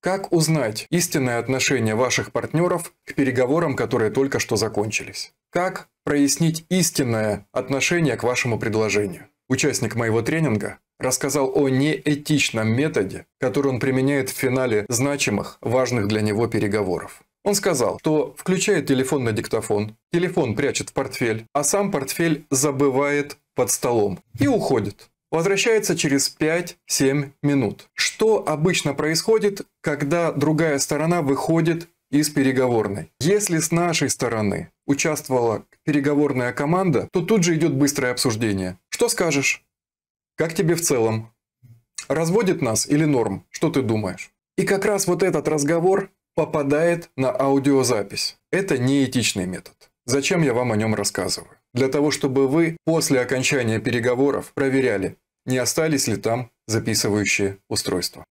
Как узнать истинное отношение ваших партнеров к переговорам, которые только что закончились? Как прояснить истинное отношение к вашему предложению? Участник моего тренинга рассказал о неэтичном методе, который он применяет в финале значимых, важных для него переговоров. Он сказал, что включает телефон на диктофон, телефон прячет в портфель, а сам портфель забывает под столом и уходит возвращается через 5-7 минут. Что обычно происходит, когда другая сторона выходит из переговорной. Если с нашей стороны участвовала переговорная команда, то тут же идет быстрое обсуждение. Что скажешь? Как тебе в целом? Разводит нас или норм? Что ты думаешь? И как раз вот этот разговор попадает на аудиозапись. Это неэтичный метод. Зачем я вам о нем рассказываю? для того, чтобы вы после окончания переговоров проверяли, не остались ли там записывающие устройства.